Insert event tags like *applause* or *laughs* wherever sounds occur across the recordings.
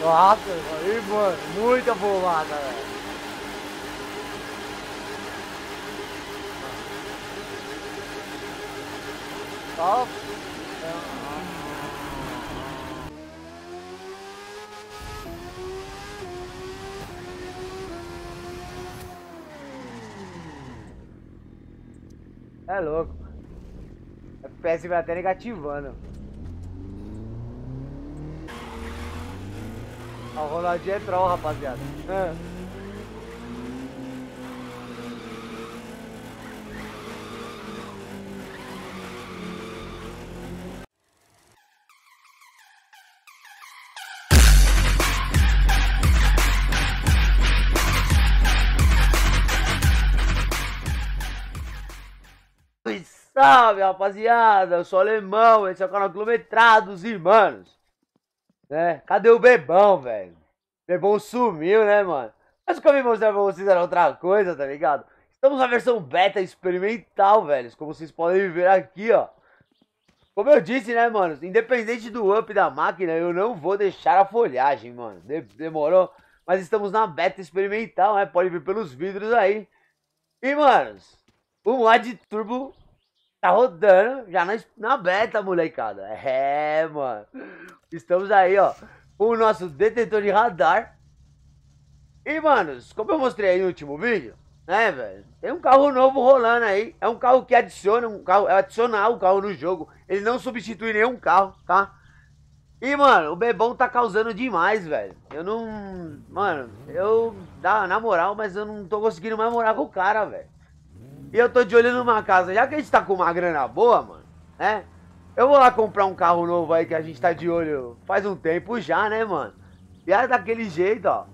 Nossa, aí, mano, muita bolada, velho. Top. É louco. FPS é vai é até negativando. O Ronaldinho é troll, rapaziada. Ah. salve, rapaziada. Eu sou alemão, esse é o canal Quilometrados, irmãos. Né? Cadê o Bebão, velho? Bebão sumiu, né, mano? Mas o que eu vim mostrar pra vocês era outra coisa, tá ligado? Estamos na versão beta experimental, velho. Como vocês podem ver aqui, ó. Como eu disse, né, mano? Independente do up da máquina, eu não vou deixar a folhagem, mano. De demorou? Mas estamos na beta experimental, né? Pode ver pelos vidros aí. E, manos, o mod turbo Tá rodando já na, na beta, molecada. É, mano. Estamos aí, ó, o nosso detetor de radar. E, manos, como eu mostrei aí no último vídeo, né, velho? Tem um carro novo rolando aí. É um carro que adiciona, um carro, é adicionar o um carro no jogo. Ele não substitui nenhum carro, tá? E, mano, o Bebão tá causando demais, velho. Eu não. Mano, eu. Dá, na moral, mas eu não tô conseguindo mais morar com o cara, velho. E eu tô de olho numa casa. Já que a gente tá com uma grana boa, mano, né? Eu vou lá comprar um carro novo aí que a gente tá de olho faz um tempo já, né, mano? E é daquele jeito, ó.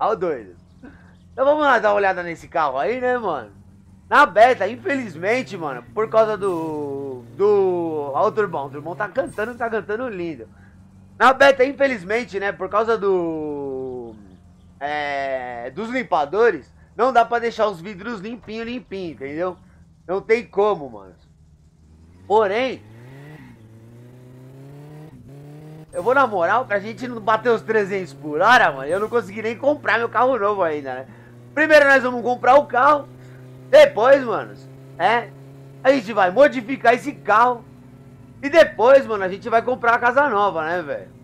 Ó o doido. Então vamos lá dar uma olhada nesse carro aí, né, mano? Na beta, infelizmente, mano, por causa do... Do... Ó o Turbão. O Turbão tá cantando, tá cantando lindo. Na beta, infelizmente, né, por causa do é, dos limpadores, não dá pra deixar os vidros limpinho, limpinho, entendeu? Não tem como, mano. Porém, eu vou na moral, pra gente não bater os 300 por hora, mano, eu não consegui nem comprar meu carro novo ainda, né? Primeiro nós vamos comprar o carro, depois, mano, é, a gente vai modificar esse carro e depois, mano, a gente vai comprar a casa nova, né, velho?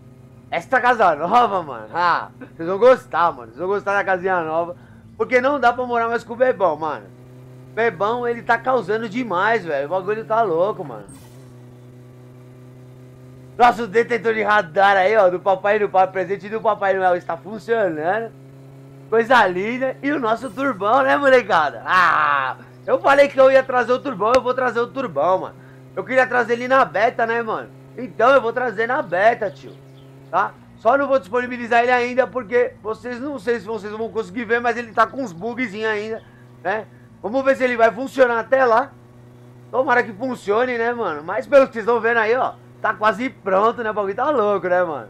Esta casa nova, mano. Ah, vocês vão gostar, mano. Vocês vão gostar da casinha nova. Porque não dá pra morar mais com o Bebão, mano. Bebão, ele tá causando demais, velho. O bagulho tá louco, mano. Nosso detetor de radar aí, ó, do Papai Noel, presente do Papai Noel está funcionando. Coisa linda. E o nosso turbão, né, molecada? Ah, eu falei que eu ia trazer o turbão, eu vou trazer o turbão, mano. Eu queria trazer ele na beta, né, mano? Então eu vou trazer na beta, tio tá? Só não vou disponibilizar ele ainda porque vocês não sei se vocês vão conseguir ver, mas ele tá com uns bugzinhos ainda, né? Vamos ver se ele vai funcionar até lá. Tomara que funcione, né, mano? Mas pelo que vocês estão vendo aí, ó, tá quase pronto, né? O bagulho tá louco, né, mano?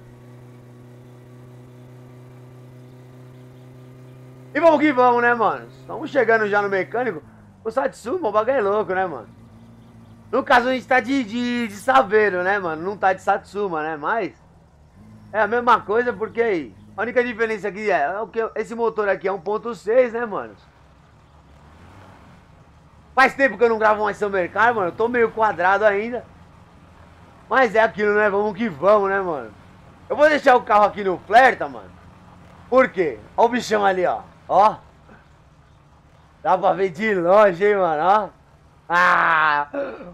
E vamos que vamos, né, mano? Estamos chegando já no mecânico. O Satsuma, o bagulho é louco, né, mano? No caso, a gente tá de, de, de Saveiro, né, mano? Não tá de Satsuma, né? Mas é a mesma coisa, porque aí. A única diferença aqui é, é esse motor aqui é 1.6, né, mano? Faz tempo que eu não gravo mais Summer Car, mano. Eu tô meio quadrado ainda. Mas é aquilo, né? Vamos que vamos, né, mano? Eu vou deixar o carro aqui no flerta, mano. Por quê? Olha o bichão ali, ó. Ó. Dá pra ver de longe, hein, mano, ó. Ah!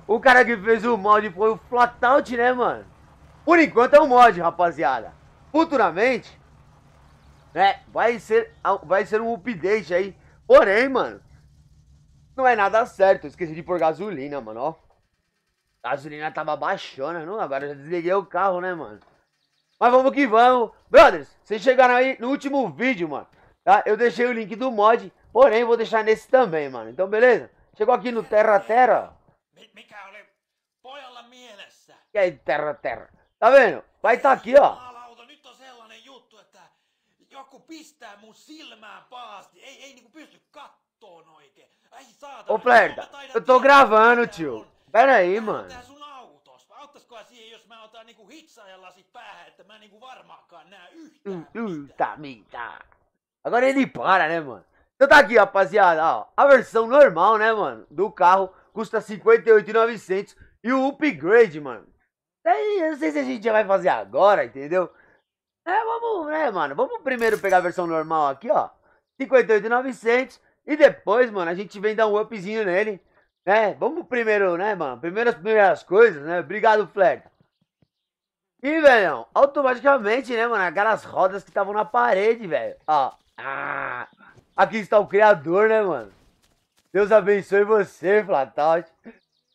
O cara que fez o mod foi o Flatout, né, mano? Por enquanto é o um mod, rapaziada futuramente, né, vai ser, vai ser um update aí. Porém, mano, não é nada certo. Eu esqueci de pôr gasolina, mano, ó. Gasolina tava baixona, não? Agora já desliguei o carro, né, mano? Mas vamos que vamos. Brothers, vocês chegaram aí no último vídeo, mano, tá? Eu deixei o link do mod, porém vou deixar nesse também, mano. Então, beleza? Chegou aqui no Terra Terra, Que aí, é Terra Terra? Tá vendo? Vai estar tá aqui, ó pistää mun silmää pahasti. Ei, ei niinku pysty kattoon oikein. Ai Ô, eu tô gravando, tio. Pera aí, mano. auttaisikohan siihen, jos mä otan niinku päähän, että mä niinku varmaankaan näe yhtään Agora ele para, né, mano? Então tá aqui, rapaziada, ó. A versão normal, né, mano, do carro custa 58.900 e o upgrade, mano. Daí, eu não sei se a gente já vai fazer agora, entendeu? É, vamos, né, mano? Vamos primeiro pegar a versão normal aqui, ó. 58.900. E depois, mano, a gente vem dar um upzinho nele. Né? Vamos primeiro, né, mano? Primeiras primeiras coisas, né? Obrigado, Flerta. E, velho, automaticamente, né, mano? Aquelas rodas que estavam na parede, velho. Ó. Ah, aqui está o Criador, né, mano? Deus abençoe você, Flatote.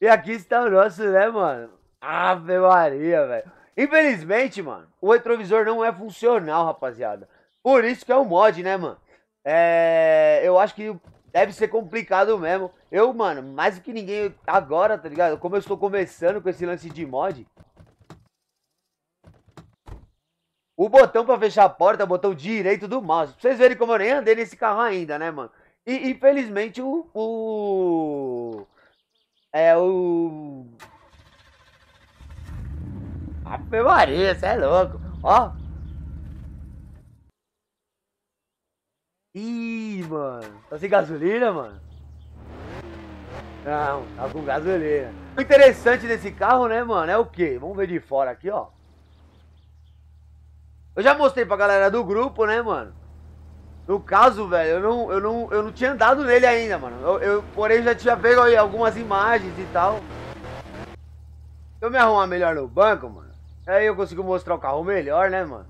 E aqui está o nosso, né, mano? Ave Maria, velho. Infelizmente, mano, o retrovisor não é funcional, rapaziada. Por isso que é um mod, né, mano? É... Eu acho que deve ser complicado mesmo. Eu, mano, mais do que ninguém agora, tá ligado? Como eu estou começando com esse lance de mod... O botão pra fechar a porta é o botão direito do mouse. Pra vocês verem como eu nem andei nesse carro ainda, né, mano? E, infelizmente, o... o... É, o Ave Maria, você é louco. Ó. Ih, mano. Tá sem gasolina, mano? Não, tá com gasolina. O interessante desse carro, né, mano, é o quê? Vamos ver de fora aqui, ó. Eu já mostrei pra galera do grupo, né, mano? No caso, velho, eu não, eu não, eu não tinha andado nele ainda, mano. Eu, eu porém, já tinha pego algumas imagens e tal. Se eu me arrumar melhor no banco, mano, Aí eu consigo mostrar o carro melhor, né, mano?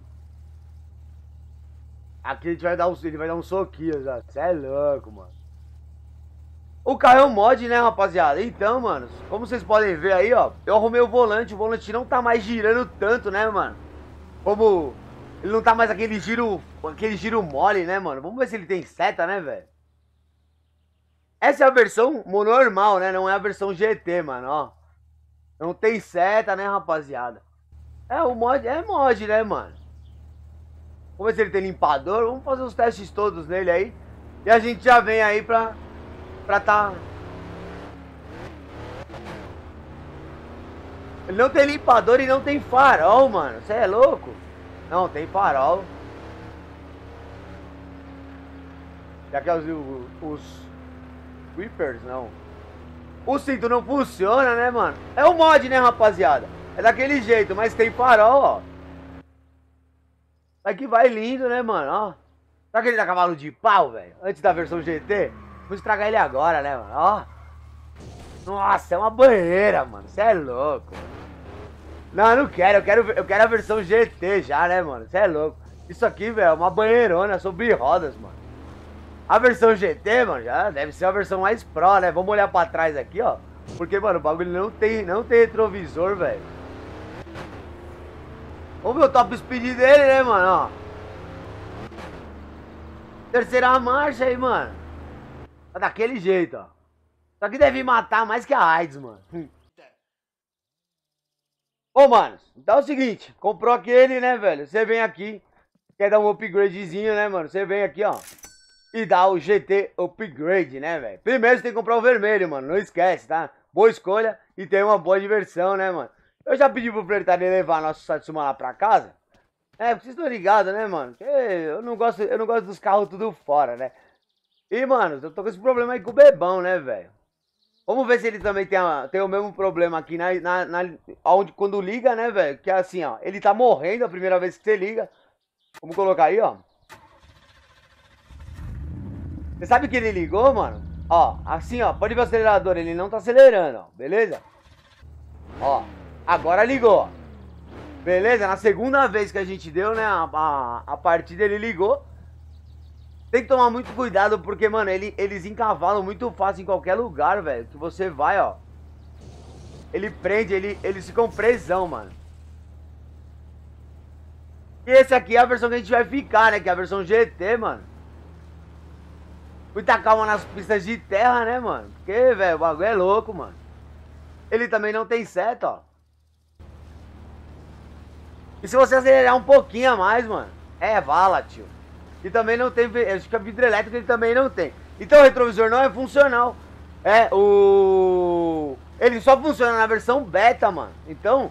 Aqui ele vai dar um, ele vai dar um soquinho já. Cê é louco, mano. O carro é um mod, né, rapaziada? Então, mano, como vocês podem ver aí, ó. Eu arrumei o volante. O volante não tá mais girando tanto, né, mano? Como... Ele não tá mais aquele giro... Aquele giro mole, né, mano? Vamos ver se ele tem seta, né, velho? Essa é a versão normal, né? Não é a versão GT, mano, ó. Não tem seta, né, rapaziada? É, o mod é mod, né, mano? Vamos ver se ele tem limpador. Vamos fazer os testes todos nele aí. E a gente já vem aí pra... Pra tá... Ele não tem limpador e não tem farol, mano. Você é louco? Não, tem farol. Já que é os, os Whippers, não. O cinto não funciona, né, mano? É o mod, né, rapaziada? É daquele jeito, mas tem farol, ó. Mas que vai lindo, né, mano? Ó. que aquele da cavalo de pau, velho? Antes da versão GT? Vou estragar ele agora, né, mano? Ó. Nossa, é uma banheira, mano. Você é louco. Não, não quero. Eu quero, eu quero a versão GT já, né, mano? Você é louco. Isso aqui, velho, é uma banheirona sobre rodas, mano. A versão GT, mano, já deve ser a versão mais pro, né? Vamos olhar pra trás aqui, ó. Porque, mano, o bagulho não tem, não tem retrovisor, velho. Vamos ver o top speed dele, né, mano? Ó. Terceira marcha aí, mano. Tá daquele jeito, ó. Só que deve matar mais que a AIDS, mano. Ô, mano, então é o seguinte. Comprou aquele, né, velho? Você vem aqui. Quer dar um upgradezinho, né, mano? Você vem aqui, ó. E dá o GT Upgrade, né, velho? Primeiro você tem que comprar o vermelho, mano. Não esquece, tá? Boa escolha e tem uma boa diversão, né, mano? Eu já pedi pro Pretaria levar nosso Satsuma lá pra casa. É, vocês estão ligados, né, mano? Eu não, gosto, eu não gosto dos carros tudo fora, né? E, mano, eu tô com esse problema aí com o Bebão, né, velho? Vamos ver se ele também tem, tem o mesmo problema aqui na, na, na onde, quando liga, né, velho? Que é assim, ó. Ele tá morrendo a primeira vez que você liga. Vamos colocar aí, ó. Você sabe que ele ligou, mano? Ó, assim, ó. Pode ver o acelerador. Ele não tá acelerando, ó. Beleza? Ó. Agora ligou. Beleza? Na segunda vez que a gente deu, né? A, a, a partida ele ligou. Tem que tomar muito cuidado porque, mano, ele, eles encavalam muito fácil em qualquer lugar, velho. Que você vai, ó. Ele prende, ele, eles ficam presão, mano. E esse aqui é a versão que a gente vai ficar, né? Que é a versão GT, mano. Muita calma nas pistas de terra, né, mano? Porque, velho, o bagulho é louco, mano. Ele também não tem seta, ó. E se você acelerar um pouquinho a mais, mano, é vala, tio. E também não tem. Acho que a é elétrica ele também não tem. Então o retrovisor não é funcional. É, o. Ele só funciona na versão beta, mano. Então,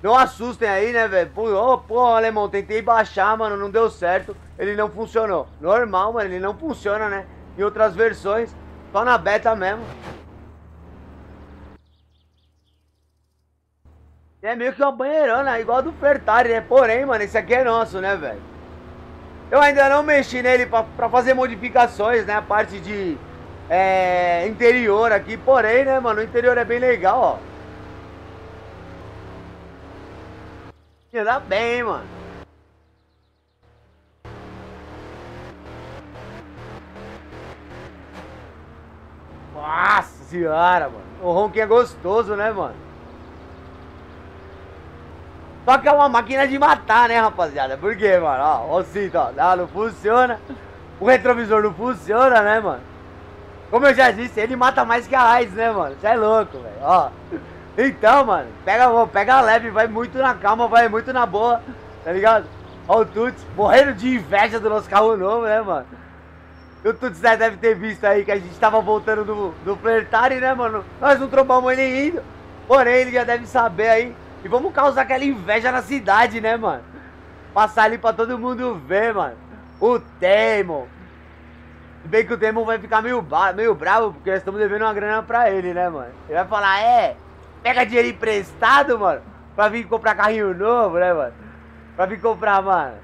não assustem aí, né, velho? Pô, oh, pô, alemão, tentei baixar, mano, não deu certo. Ele não funcionou. Normal, mano, ele não funciona, né? Em outras versões, só na beta mesmo. É meio que uma banheirona, igual a do Fertari, né? Porém, mano, esse aqui é nosso, né, velho? Eu ainda não mexi nele pra, pra fazer modificações, né? A parte de é, interior aqui. Porém, né, mano, o interior é bem legal, ó. Ainda bem, mano. Nossa senhora, mano. O ronquinho é gostoso, né, mano? Só que é uma máquina de matar, né, rapaziada? Por quê, mano? Ó, o cinto, ó. não funciona. O retrovisor não funciona, né, mano? Como eu já disse, ele mata mais que a AIDS, né, mano? Você é louco, velho. Ó. Então, mano, pega, pega leve, vai muito na calma, vai muito na boa, tá ligado? Ó o Tuts, morrendo de inveja do nosso carro novo, né, mano? o Tuts né, deve ter visto aí que a gente tava voltando do, do flertare, né, mano? Nós não trombamos ele ainda. Porém, ele já deve saber aí e vamos causar aquela inveja na cidade, né, mano? Passar ali pra todo mundo ver, mano. O Temo. Bem que o Temo vai ficar meio, meio bravo, porque nós estamos devendo uma grana pra ele, né, mano? Ele vai falar, é, pega dinheiro emprestado, mano, pra vir comprar carrinho novo, né, mano? Pra vir comprar, mano,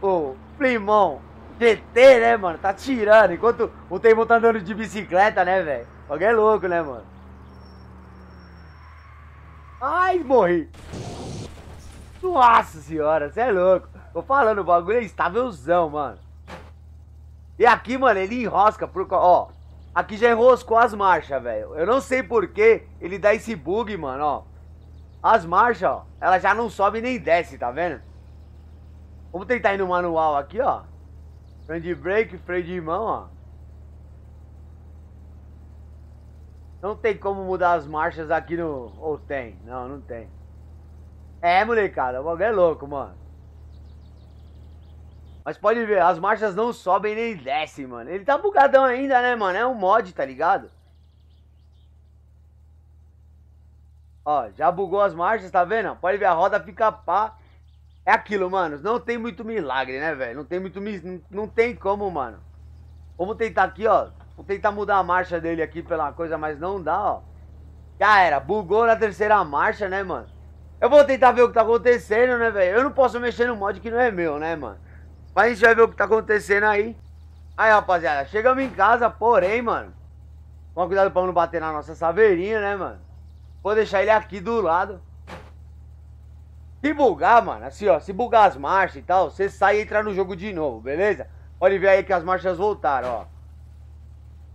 o Flimon GT, né, mano? Tá tirando, enquanto o Teimo tá andando de bicicleta, né, velho? Alguém é louco, né, mano? Ai, morri. Nossa senhora, você é louco. Tô falando, o bagulho é estávelzão, mano. E aqui, mano, ele enrosca por... Ó, aqui já enroscou as marchas, velho. Eu não sei por que ele dá esse bug, mano, ó. As marchas, ó, ela já não sobe nem desce, tá vendo? Vamos tentar ir no manual aqui, ó. Frame de break, freio de mão, ó. Não tem como mudar as marchas aqui no. Ou tem? Não, não tem. É, molecada, o bagulho é louco, mano. Mas pode ver, as marchas não sobem nem descem, mano. Ele tá bugadão ainda, né, mano? É um mod, tá ligado? Ó, já bugou as marchas, tá vendo? Pode ver, a roda fica pá. É aquilo, mano. Não tem muito milagre, né, velho? Não tem muito. Não, não tem como, mano. Vamos tentar aqui, ó. Vou tentar mudar a marcha dele aqui pela coisa, mas não dá, ó. Já era, bugou na terceira marcha, né, mano? Eu vou tentar ver o que tá acontecendo, né, velho? Eu não posso mexer no mod que não é meu, né, mano? Mas a gente vai ver o que tá acontecendo aí. Aí, rapaziada, chegamos em casa, porém, mano. Toma cuidado pra não bater na nossa saveirinha, né, mano? Vou deixar ele aqui do lado. Se bugar, mano, assim, ó, se bugar as marchas e tal, você sai e entra no jogo de novo, beleza? Pode ver aí que as marchas voltaram, ó.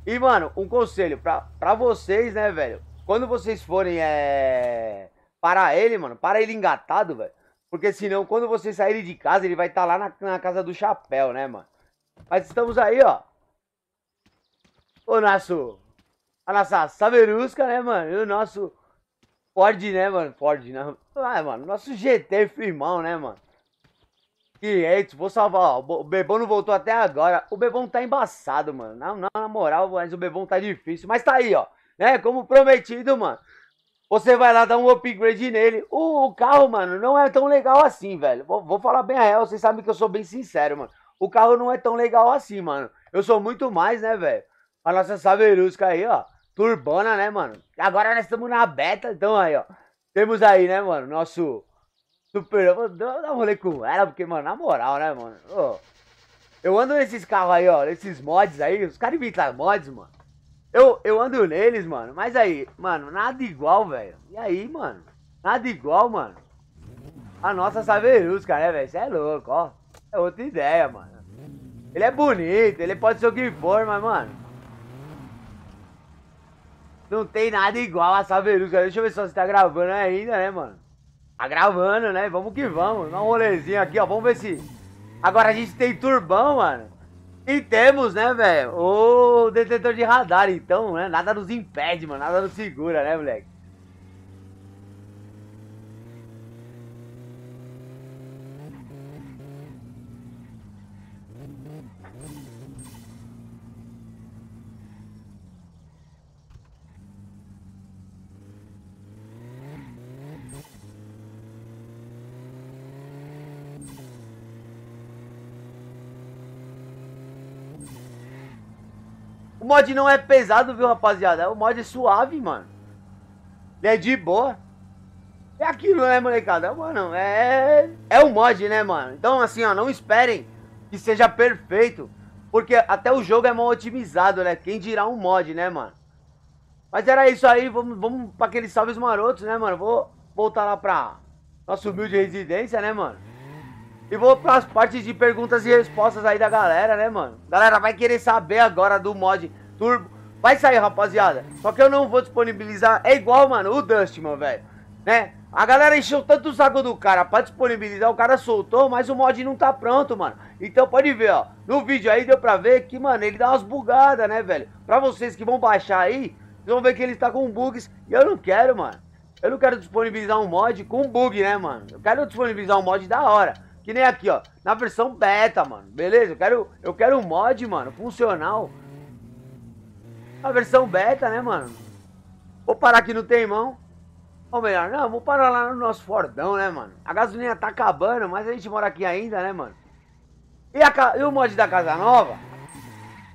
E, mano, um conselho pra, pra vocês, né, velho? Quando vocês forem é... parar ele, mano, para ele engatado, velho. Porque senão, quando vocês saírem de casa, ele vai estar tá lá na, na, casa do chapéu, né, mano? Mas estamos aí, ó. O nosso. A nossa saberusca, né, mano? E o nosso Ford, né, mano? Ford, não. Ah, mano, nosso GT firmão, né, mano? 500, tipo, vou salvar, ó. O Bebão não voltou até agora. O Bebão tá embaçado, mano. Na, na moral, mas o Bebão tá difícil. Mas tá aí, ó. Né? Como prometido, mano. Você vai lá dar um upgrade nele. O, o carro, mano, não é tão legal assim, velho. Vou, vou falar bem a real, vocês sabem que eu sou bem sincero, mano. O carro não é tão legal assim, mano. Eu sou muito mais, né, velho? A nossa Saverusca aí, ó. Turbana, né, mano? Agora nós estamos na beta, então aí, ó. Temos aí, né, mano, nosso Super, *laughs* eu vou dar um rolê com ela, porque, mano, na moral, né, mano? Ô, eu ando nesses carros aí, ó, esses mods aí, os caras inventam mods, mano. Eu, eu ando neles, mano, mas aí, mano, nada igual, velho. E aí, mano, nada igual, mano. A nossa Saverusca, né, velho? Você é louco, ó. É outra ideia, mano. Ele é bonito, ele pode ser o que for, mas, mano... Não tem nada igual a Saverusca. Deixa eu ver se você tá gravando ainda, né, mano? Tá gravando, né? Vamos que vamos. Dá um rolezinho aqui, ó. Vamos ver se. Agora a gente tem turbão, mano. E temos, né, velho? O detetor de radar, então, né? Nada nos impede, mano. Nada nos segura, né, moleque? O mod não é pesado, viu, rapaziada? O mod é suave, mano. Ele é de boa. É aquilo, né, molecada? É mano, é. É o mod, né, mano? Então, assim, ó, não esperem que seja perfeito. Porque até o jogo é mal otimizado, né? Quem dirá um mod, né, mano? Mas era isso aí, vamos, vamos pra aqueles salves marotos, né, mano? Vou voltar lá pra nossa humilde residência, né, mano? E vou para as partes de perguntas e respostas aí da galera, né, mano? Galera, vai querer saber agora do mod Turbo. Vai sair, rapaziada. Só que eu não vou disponibilizar. É igual, mano, o Dustman, velho. Né? A galera encheu tanto o saco do cara pra disponibilizar. O cara soltou, mas o mod não tá pronto, mano. Então pode ver, ó. No vídeo aí deu pra ver que, mano, ele dá umas bugadas, né, velho? Pra vocês que vão baixar aí, vocês vão ver que ele tá com bugs. E eu não quero, mano. Eu não quero disponibilizar um mod com bug, né, mano? Eu quero disponibilizar um mod da hora. Que nem aqui, ó. Na versão beta, mano. Beleza? Eu quero, eu quero um mod, mano, funcional. A versão beta, né, mano? Vou parar aqui no Teimão. Ou melhor, não, vou parar lá no nosso Fordão, né, mano? A gasolina tá acabando, mas a gente mora aqui ainda, né, mano? E, a, e o mod da Casa Nova?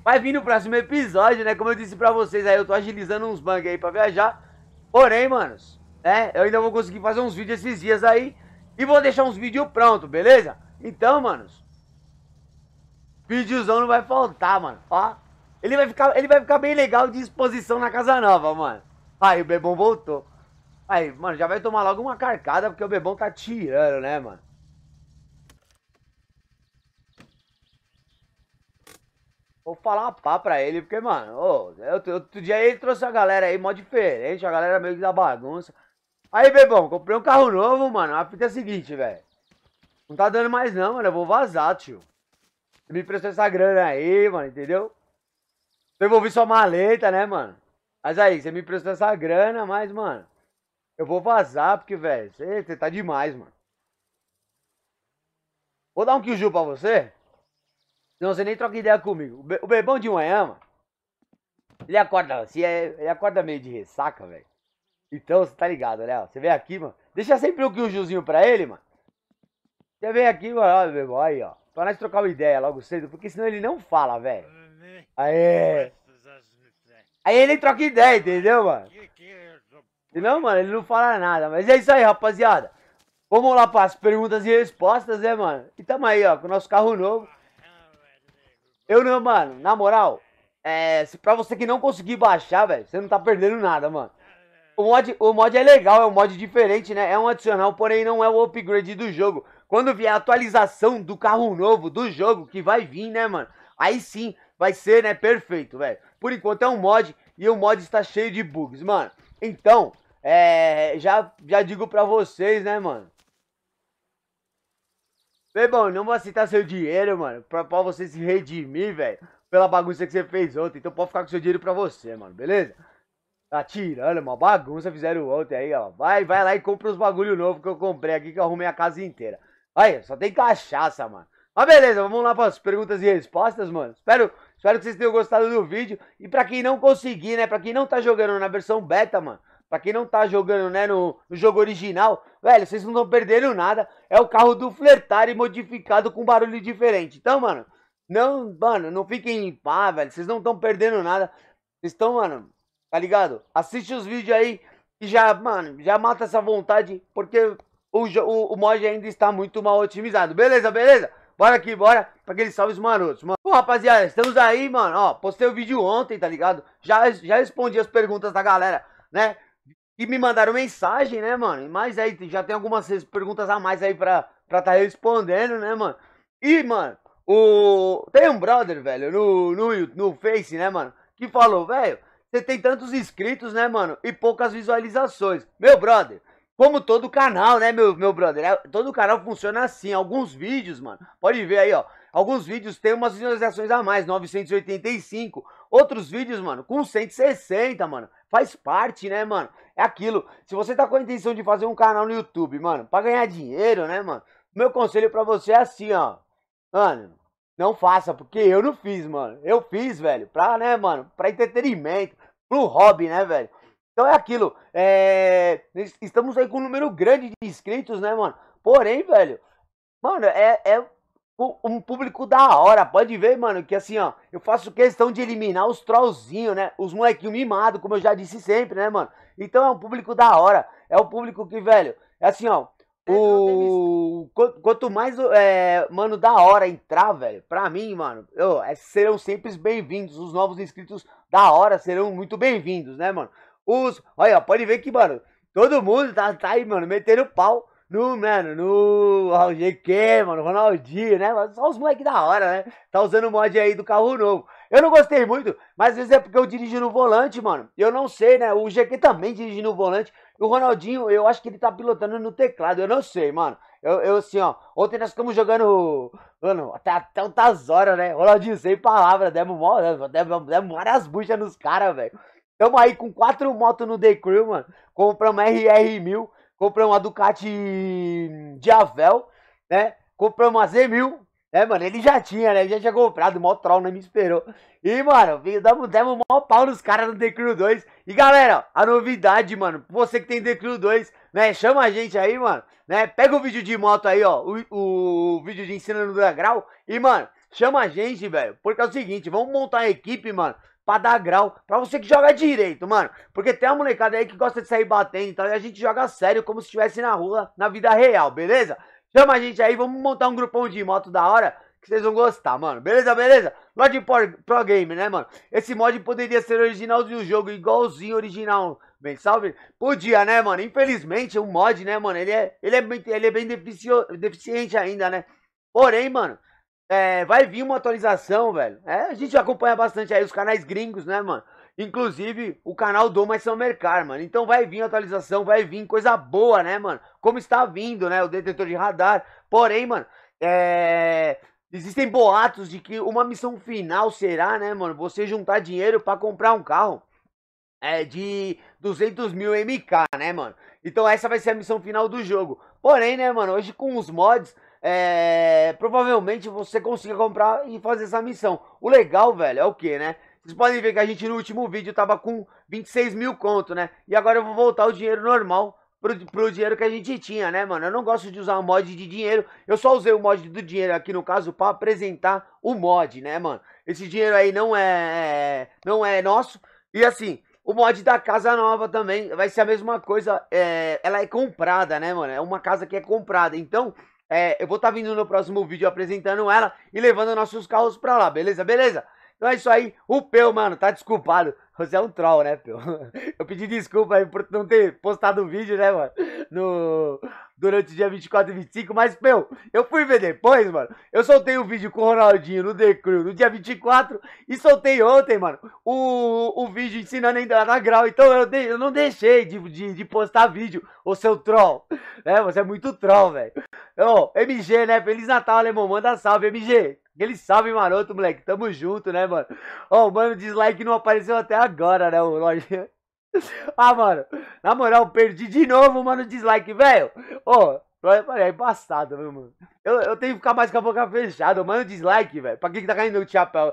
Vai vir no próximo episódio, né? Como eu disse pra vocês aí, eu tô agilizando uns bugs aí pra viajar. Porém, manos, né? Eu ainda vou conseguir fazer uns vídeos esses dias aí. E vou deixar uns vídeos prontos, beleza? Então, manos. Vídeozão não vai faltar, mano. Ó. Ele vai ficar, ele vai ficar bem legal de exposição na casa nova, mano. Aí o Bebom voltou. Aí, mano, já vai tomar logo uma carcada porque o Bebom tá tirando, né, mano? Vou falar uma pá pra ele, porque, mano, ô, outro, outro dia ele trouxe a galera aí mó diferente, a galera meio que da bagunça. Aí, bebão, comprei um carro novo, mano. A fita é a seguinte, velho. Não tá dando mais não, mano. Eu vou vazar, tio. Você me prestou essa grana aí, mano, entendeu? Eu sua maleta, né, mano? Mas aí, você me prestou essa grana, mas, mano, eu vou vazar, porque, velho, você, tá demais, mano. Vou dar um Kyuju pra você. Senão você nem troca ideia comigo. O bebão de manhã, mano, ele acorda assim, ele acorda meio de ressaca, velho. Então, você tá ligado, léo? Você vem aqui, mano. Deixa sempre o quiljozinho pra ele, mano. Você vem aqui, mano, meu irmão, aí, ó. Pra nós trocar uma ideia logo cedo, porque senão ele não fala, velho. Aê! É. Aí ele troca ideia, entendeu, mano? não, mano? Ele não fala nada. Mas é isso aí, rapaziada. Vamos lá para as perguntas e respostas, né, mano? E tamo aí, ó, com o nosso carro novo. Eu não, mano, na moral, é, se pra você que não conseguir baixar, velho, você não tá perdendo nada, mano o mod, o mod é legal, é um mod diferente, né? É um adicional, porém não é o upgrade do jogo. Quando vier a atualização do carro novo do jogo, que vai vir, né, mano? Aí sim vai ser, né, perfeito, velho. Por enquanto é um mod e o mod está cheio de bugs, mano. Então, é, já, já digo pra vocês, né, mano? Bem, bom, não vou aceitar seu dinheiro, mano, pra, pra você se redimir, velho, pela bagunça que você fez ontem. Então pode ficar com seu dinheiro pra você, mano, beleza? atirando, uma bagunça fizeram ontem aí, ó. Vai, vai lá e compra os bagulho novo que eu comprei aqui, que eu arrumei a casa inteira. Aí, só tem cachaça, mano. Mas beleza, vamos lá para as perguntas e respostas, mano. Espero, espero que vocês tenham gostado do vídeo. E para quem não conseguir, né, para quem não tá jogando na versão beta, mano, Pra quem não tá jogando, né, no, no jogo original, velho, vocês não estão perdendo nada. É o carro do Flertari modificado com barulho diferente. Então, mano, não, mano, não fiquem em pá, velho. Vocês não estão perdendo nada. Vocês estão, mano, tá ligado? Assiste os vídeos aí e já, mano, já mata essa vontade, porque o, o, o mod ainda está muito mal otimizado. Beleza, beleza? Bora aqui, bora, pra aqueles salves marotos, mano. Bom, rapaziada, estamos aí, mano, ó, postei o vídeo ontem, tá ligado? Já, já respondi as perguntas da galera, né? E me mandaram mensagem, né, mano? Mas aí já tem algumas perguntas a mais aí pra, pra tá respondendo, né, mano? E, mano, o... tem um brother, velho, no, no, no Face, né, mano? Que falou, velho, você tem tantos inscritos, né, mano? E poucas visualizações. Meu brother, como todo canal, né, meu, meu brother? É, todo canal funciona assim. Alguns vídeos, mano, pode ver aí, ó. Alguns vídeos tem umas visualizações a mais, 985. Outros vídeos, mano, com 160, mano. Faz parte, né, mano? É aquilo. Se você tá com a intenção de fazer um canal no YouTube, mano, pra ganhar dinheiro, né, mano? Meu conselho pra você é assim, ó. Mano, não faça, porque eu não fiz, mano. Eu fiz, velho, pra, né, mano, pra entretenimento pro hobby, né, velho? Então é aquilo. É... Estamos aí com um número grande de inscritos, né, mano? Porém, velho, mano, é, é um público da hora. Pode ver, mano, que assim, ó, eu faço questão de eliminar os trollzinhos, né? Os molequinhos mimados, como eu já disse sempre, né, mano? Então é um público da hora. É um público que, velho, é assim, ó, né? O... Quanto, mais, é, mano, da hora entrar, velho, pra mim, mano, eu, é, serão sempre bem-vindos. Os novos inscritos da hora serão muito bem-vindos, né, mano? Os. Olha, pode ver que, mano, todo mundo tá, tá aí, mano, metendo pau no, mano, no GQ, mano, Ronaldinho, né? Só os moleques da hora, né? Tá usando o mod aí do carro novo. Eu não gostei muito, mas às vezes é porque eu dirijo no volante, mano. Eu não sei, né? O GQ também dirige no volante. O Ronaldinho, eu acho que ele tá pilotando no teclado. Eu não sei, mano. Eu, eu assim, ó. Ontem nós ficamos jogando. Mano, até, até altas horas, né? Ronaldinho, sem palavras. Demos, demos, demos várias buchas nos caras, velho. Tamo aí com quatro motos no The Crew, mano. Compramos RR1000. Compramos uma Ducati Diavel, né? Compramos uma Z1000 é, mano, ele já tinha, né? Ele já tinha comprado, maior troll, né? Me esperou. E, mano, demos, o maior pau nos caras do The Crew 2. E, galera, a novidade, mano, você que tem The Crew 2, né? Chama a gente aí, mano, né? Pega o vídeo de moto aí, ó, o, o vídeo de ensinando no grau. E, mano, chama a gente, velho, porque é o seguinte, vamos montar a equipe, mano, pra dar grau, pra você que joga direito, mano. Porque tem uma molecada aí que gosta de sair batendo e tal, e a gente joga sério, como se estivesse na rua, na vida real, beleza? Chama a gente aí, vamos montar um grupão de moto da hora que vocês vão gostar, mano. Beleza, beleza? Mod Pro Game, né, mano? Esse mod poderia ser original do jogo, igualzinho original. Bem, salve. Podia, né, mano? Infelizmente, o mod, né, mano? Ele é, ele é, bem, ele é bem defici deficiente ainda, né? Porém, mano, é, vai vir uma atualização, velho. É, a gente acompanha bastante aí os canais gringos, né, mano? Inclusive, o canal do Mais São Mercar, mano. Então vai vir atualização, vai vir coisa boa, né, mano? Como está vindo, né? O detetor de radar. Porém, mano, é... Existem boatos de que uma missão final será, né, mano? Você juntar dinheiro para comprar um carro é, de 200 mil MK, né, mano? Então essa vai ser a missão final do jogo. Porém, né, mano, hoje com os mods, é, provavelmente você consiga comprar e fazer essa missão. O legal, velho, é o que, né? Vocês podem ver que a gente no último vídeo tava com 26 mil conto, né? E agora eu vou voltar o dinheiro normal pro, pro dinheiro que a gente tinha, né, mano? Eu não gosto de usar um mod de dinheiro. Eu só usei o mod do dinheiro aqui, no caso, para apresentar o mod, né, mano? Esse dinheiro aí não é, é, não é nosso. E assim, o mod da casa nova também vai ser a mesma coisa. É, ela é comprada, né, mano? É uma casa que é comprada. Então, é, eu vou estar tá vindo no próximo vídeo apresentando ela e levando nossos carros pra lá, beleza? Beleza? Então é isso aí. O Peu, mano, tá desculpado. Você é um troll, né, Peu? *laughs* Eu pedi desculpa aí por não ter postado o um vídeo, né, mano? No... Durante o dia 24 e 25. Mas, Peu, eu fui ver depois, mano. Eu soltei o um vídeo com o Ronaldinho no The Crew no dia 24. E soltei ontem, mano, o, o vídeo ensinando ainda na grau. Então eu, de... eu não deixei de, de, de postar vídeo, o seu troll. Né? Você é muito troll, velho. Ô, MG, né? Feliz Natal, alemão. Manda salve, MG. Aquele salve maroto, moleque. Tamo junto, né, mano? Ó, oh, mano, dislike não apareceu até agora, né, o Lojinha? *laughs* Ah, mano, na moral, perdi de novo, mano, dislike, velho. Ó, oh, Olha, é embaçado, meu mano. Eu, eu tenho que ficar mais com a boca fechada. Manda dislike, velho. Pra quem tá caindo no chapéu,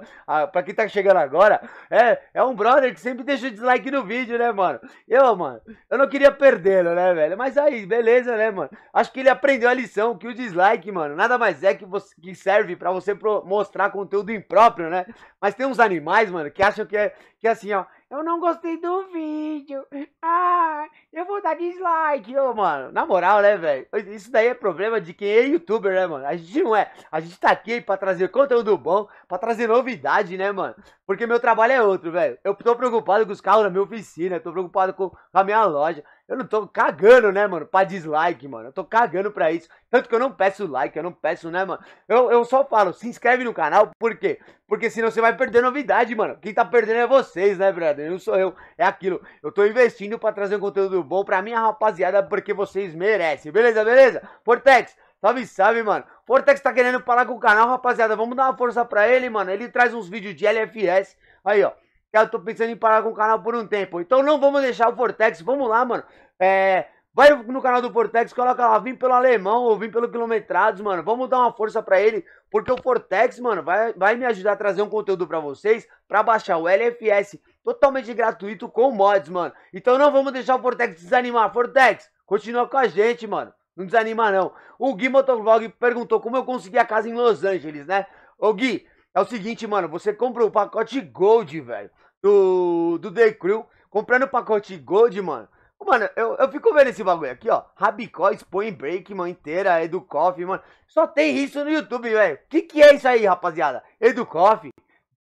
pra quem tá chegando agora, é, é um brother que sempre deixa o dislike no vídeo, né, mano? Eu, mano, eu não queria perdê-lo, né, velho? Mas aí, beleza, né, mano? Acho que ele aprendeu a lição, que o dislike, mano, nada mais é que, você, que serve pra você pro, mostrar conteúdo impróprio, né? Mas tem uns animais, mano, que acham que é, que é assim, ó eu não gostei do vídeo. Ah, eu vou dar dislike. Ô, mano, na moral, né, velho? Isso daí é problema de quem é youtuber, né, mano? A gente não é. A gente tá aqui pra trazer conteúdo bom, pra trazer novidade, né, mano? Porque meu trabalho é outro, velho. Eu tô preocupado com os carros da minha oficina, tô preocupado com a minha loja. Eu não tô cagando, né, mano, pra dislike, mano. Eu tô cagando pra isso. Tanto que eu não peço like, eu não peço, né, mano. Eu, eu só falo, se inscreve no canal, por quê? Porque senão você vai perder novidade, mano. Quem tá perdendo é vocês, né, brother? Não sou eu, é aquilo. Eu tô investindo pra trazer um conteúdo bom pra minha rapaziada, porque vocês merecem. Beleza, beleza? Fortex, Salve, salve, mano. Fortex tá querendo falar com o canal, rapaziada. Vamos dar uma força pra ele, mano. Ele traz uns vídeos de LFS. Aí, ó eu tô pensando em parar com o canal por um tempo. Então não vamos deixar o Vortex, vamos lá, mano. É, vai no canal do Vortex, coloca lá, vim pelo alemão ou vim pelo quilometrados, mano. Vamos dar uma força pra ele, porque o Vortex, mano, vai, vai me ajudar a trazer um conteúdo pra vocês, pra baixar o LFS totalmente gratuito com mods, mano. Então não vamos deixar o Vortex desanimar. Vortex, continua com a gente, mano. Não desanima, não. O Gui Motovlog perguntou como eu consegui a casa em Los Angeles, né? Ô, Gui, é o seguinte, mano, você compra o pacote Gold, velho, do, do The Crew. Comprando o pacote Gold, mano, Mano, eu, eu fico vendo esse bagulho aqui, ó. Rabicó, Spawn Break, mano, inteira, Educoff, mano. Só tem isso no YouTube, velho. Que que é isso aí, rapaziada? Educoff,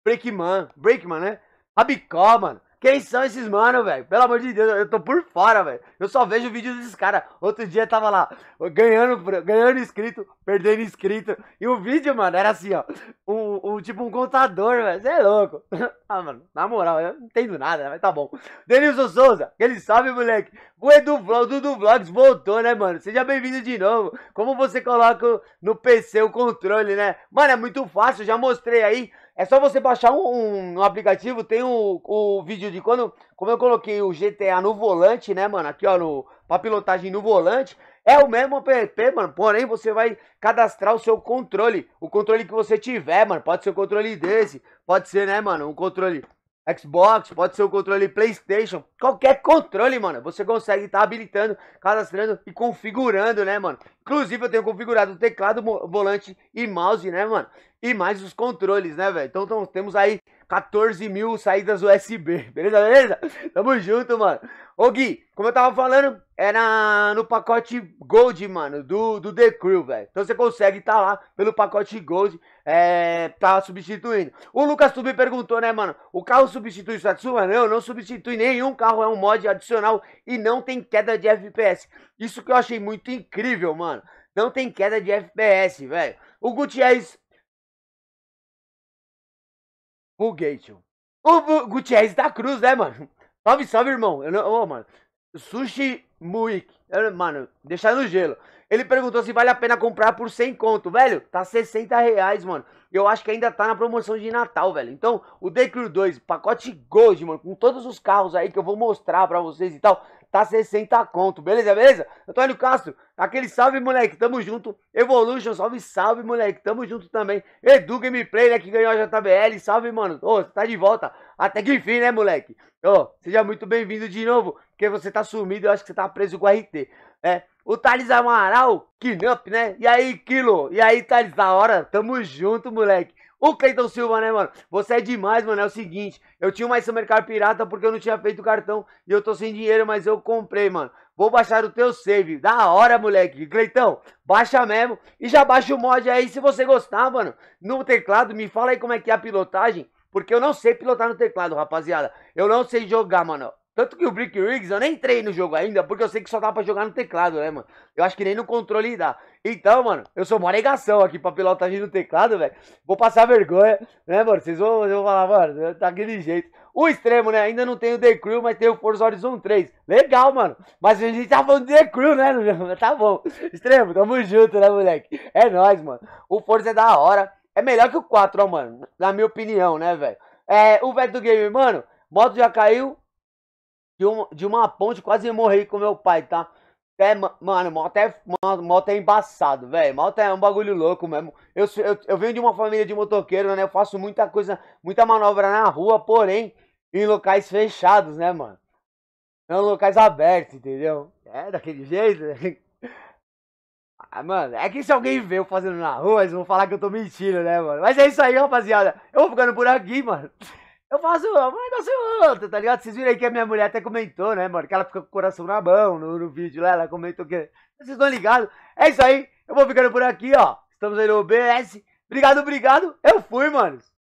Breakman, Breakman, né? Rabicó, mano. Quem são esses mano, velho? Pelo amor de Deus, eu tô por fora, velho. Eu só vejo vídeos desses caras. Outro dia tava lá, ganhando, ganhando inscrito, perdendo inscrito. E o vídeo, mano, era assim, ó. Um, um tipo um contador, velho. Você é louco. *laughs* Ah, mano, na moral, eu não entendo nada, mas tá bom. Denilson Souza, ele sabe, moleque. O Edu Vlog, Dudu Vlogs voltou, né, mano? Seja bem-vindo de novo. Como você coloca no PC o controle, né? Mano, é muito fácil, já mostrei aí é só você baixar um, um, um aplicativo, tem o, o vídeo de quando. Como eu coloquei o GTA no volante, né, mano? Aqui, ó, no, pra pilotagem no volante. É o mesmo app, mano. Porém, você vai cadastrar o seu controle. O controle que você tiver, mano. Pode ser o um controle desse. Pode ser, né, mano? Um controle Xbox, pode ser o controle PlayStation, qualquer controle, mano. Você consegue estar tá habilitando, cadastrando e configurando, né, mano? Inclusive, eu tenho configurado o teclado, volante e mouse, né, mano? E mais os controles, né, velho? Então, então, temos aí 14 mil saídas USB, beleza, beleza? Tamo junto, mano. Ô Gui, como eu tava falando, era no pacote Gold, mano, do, do The Crew, velho. Então você consegue tá lá pelo pacote Gold, é, tá substituindo. O Lucas Tubi perguntou, né, mano, o carro substitui o Satsuma? Não, não substitui nenhum carro, é um mod adicional e não tem queda de FPS. Isso que eu achei muito incrível, mano. Não tem queda de FPS, velho. O Gutierrez o Gates, O Gutierrez da Cruz, né, mano? Salve, salve, irmão. Eu não, oh, mano. Sushi Muik. Mano, deixar no gelo. Ele perguntou se vale a pena comprar por 100 conto. Velho, tá 60 reais, mano. Eu acho que ainda tá na promoção de Natal, velho. Então, o The Crew 2, pacote Gold, mano, com todos os carros aí que eu vou mostrar pra vocês e tal tá 60 conto, beleza, beleza? Antônio Castro, aquele salve, moleque, tamo junto. Evolution, salve, salve, moleque, tamo junto também. Edu Gameplay, né, que ganhou a JBL, salve, mano. Ô, oh, tá de volta, até que enfim, né, moleque? Ô, oh, seja muito bem-vindo de novo, porque você tá sumido, eu acho que você tá preso com o RT, né? O Thales Amaral, Kinup, né? E aí, Kilo? E aí, Thales, da hora? Tamo junto, moleque. Ô, Cleiton Silva, né, mano? Você é demais, mano. É o seguinte, eu tinha uma mercado pirata porque eu não tinha feito cartão e eu tô sem dinheiro, mas eu comprei, mano. Vou baixar o teu save. Da hora, moleque. Cleitão, baixa mesmo. E já baixa o mod aí se você gostar, mano. No teclado, me fala aí como é que é a pilotagem. Porque eu não sei pilotar no teclado, rapaziada. Eu não sei jogar, mano. Tanto que o Brick Riggs, eu nem entrei no jogo ainda, porque eu sei que só dá pra jogar no teclado, né, mano? Eu acho que nem no controle dá. Então, mano, eu sou uma negação aqui pra pilotagem no teclado, velho. Vou passar vergonha, né, mano? Vocês vão, vão falar, mano, tá aquele jeito. O extremo, né? Ainda não tem o The Crew, mas tem o Forza Horizon 3. Legal, mano. Mas a gente tá falando do The Crew, né? *laughs* Tá bom. Extremo, tamo junto, né, moleque? É nóis, mano. O Forza é da hora. É melhor que o 4, ó, mano. Na minha opinião, né, velho? É, o velho do game, mano, moto já caiu, de, de uma ponte, quase morri com meu pai, tá? É, mano, moto é, moto é embaçado, velho. Moto é um bagulho louco mesmo. Eu, eu, eu venho de uma família de motoqueiro, né? Eu faço muita coisa, muita manobra na rua, porém, em locais fechados, né, mano? Não locais abertos, entendeu? É, daquele jeito. Né? *laughs* Ah, mano, é que se alguém vê eu fazendo na rua, eles vão falar que eu tô mentindo, né, mano? Mas é isso aí, rapaziada. Eu vou ficando por aqui, mano. Eu faço um negócio e outro, tá ligado? Vocês viram aí que a minha mulher até comentou, né, mano? Que ela fica com o coração na mão no, no vídeo lá, ela comentou que. Vocês estão ligados? É isso aí, eu vou ficando por aqui, ó. Estamos aí no OBS. Obrigado, obrigado. Eu fui, mano.